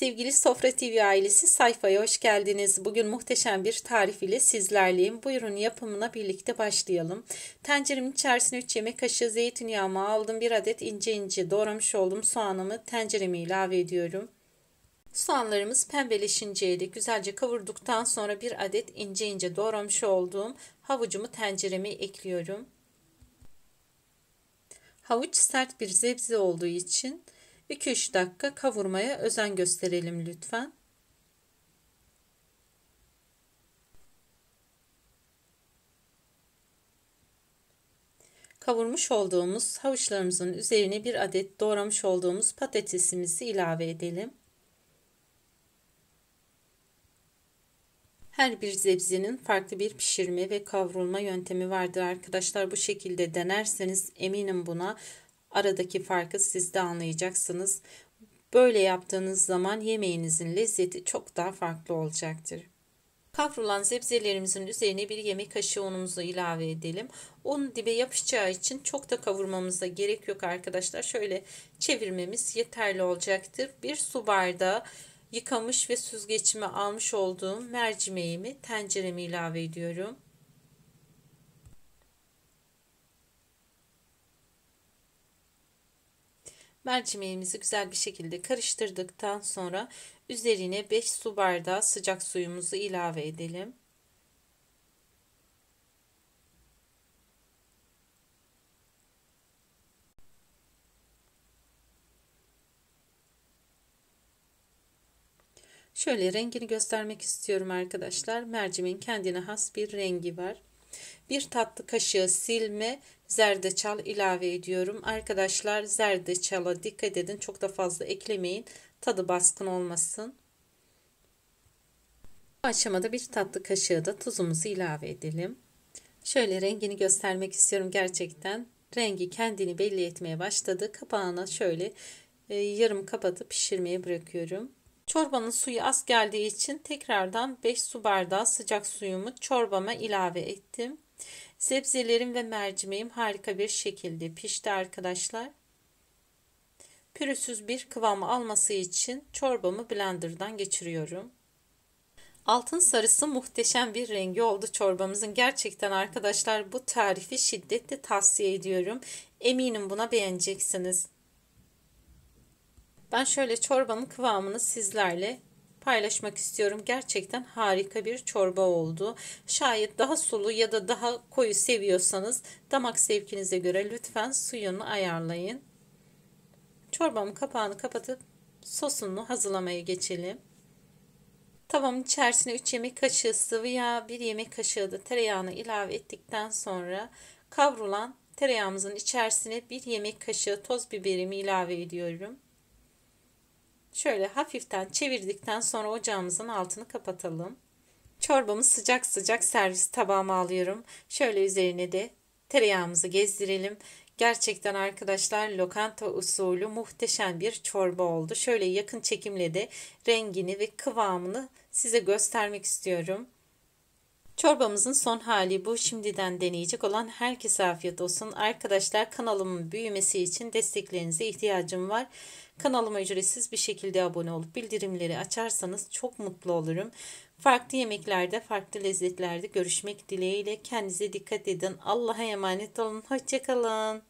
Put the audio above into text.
Sevgili Sofra TV ailesi sayfaya hoş geldiniz. Bugün muhteşem bir tarif ile sizlerleyim. Buyurun yapımına birlikte başlayalım. Tencerenin içerisine 3 yemek kaşığı zeytinyağımı aldım. 1 adet ince ince doğramış olduğum soğanımı tencereme ilave ediyorum. Soğanlarımız pembeleşinceye de güzelce kavurduktan sonra 1 adet ince ince doğramış olduğum havucumu tencereme ekliyorum. Havuç sert bir zebze olduğu için 2-3 dakika kavurmaya özen gösterelim lütfen. Kavurmuş olduğumuz havuçlarımızın üzerine bir adet doğramış olduğumuz patatesimizi ilave edelim. Her bir zebzenin farklı bir pişirme ve kavrulma yöntemi vardır arkadaşlar. Bu şekilde denerseniz eminim buna Aradaki farkı siz de anlayacaksınız. Böyle yaptığınız zaman yemeğinizin lezzeti çok daha farklı olacaktır. Kavrulan sebzelerimizin üzerine bir yemek kaşığı unumuzu ilave edelim. Un dibe yapışacağı için çok da kavurmamıza gerek yok arkadaşlar. Şöyle çevirmemiz yeterli olacaktır. Bir su bardağı yıkamış ve süzgeçime almış olduğum mercimeğimi tencereme ilave ediyorum. Mercimeğimizi güzel bir şekilde karıştırdıktan sonra üzerine 5 su bardağı sıcak suyumuzu ilave edelim. Şöyle rengini göstermek istiyorum arkadaşlar. Mercimeğin kendine has bir rengi var. Bir tatlı kaşığı silme zerdeçal ilave ediyorum. Arkadaşlar zerdeçala dikkat edin. Çok da fazla eklemeyin. Tadı baskın olmasın. Bu aşamada bir tatlı kaşığı da tuzumuzu ilave edelim. Şöyle rengini göstermek istiyorum gerçekten. Rengi kendini belli etmeye başladı. Kapağına şöyle e, yarım kapatıp pişirmeye bırakıyorum. Çorbanın suyu az geldiği için tekrardan 5 su bardağı sıcak suyumu çorbama ilave ettim. Sebzelerim ve mercimeğim harika bir şekilde pişti arkadaşlar. Pürüzsüz bir kıvam alması için çorbamı blenderdan geçiriyorum. Altın sarısı muhteşem bir rengi oldu çorbamızın. Gerçekten arkadaşlar bu tarifi şiddetle tavsiye ediyorum. Eminim buna beğeneceksiniz. Ben şöyle çorbanın kıvamını sizlerle paylaşmak istiyorum. Gerçekten harika bir çorba oldu. Şayet daha sulu ya da daha koyu seviyorsanız damak zevkinize göre lütfen suyunu ayarlayın. Çorbamın kapağını kapatıp sosunu hazırlamaya geçelim. Tavamın içerisine 3 yemek kaşığı sıvı yağ, 1 yemek kaşığı da tereyağını ilave ettikten sonra kavrulan tereyağımızın içerisine 1 yemek kaşığı toz biberimi ilave ediyorum. Şöyle hafiften çevirdikten sonra ocağımızın altını kapatalım. Çorbamı sıcak sıcak servis tabağıma alıyorum. Şöyle üzerine de tereyağımızı gezdirelim. Gerçekten arkadaşlar lokanta usulü muhteşem bir çorba oldu. Şöyle yakın çekimle de rengini ve kıvamını size göstermek istiyorum. Çorbamızın son hali bu. Şimdiden deneyecek olan herkese afiyet olsun. Arkadaşlar kanalımın büyümesi için desteklerinize ihtiyacım var. Kanalıma ücretsiz bir şekilde abone olup bildirimleri açarsanız çok mutlu olurum. Farklı yemeklerde, farklı lezzetlerde görüşmek dileğiyle. Kendinize dikkat edin. Allah'a emanet olun. Hoşçakalın.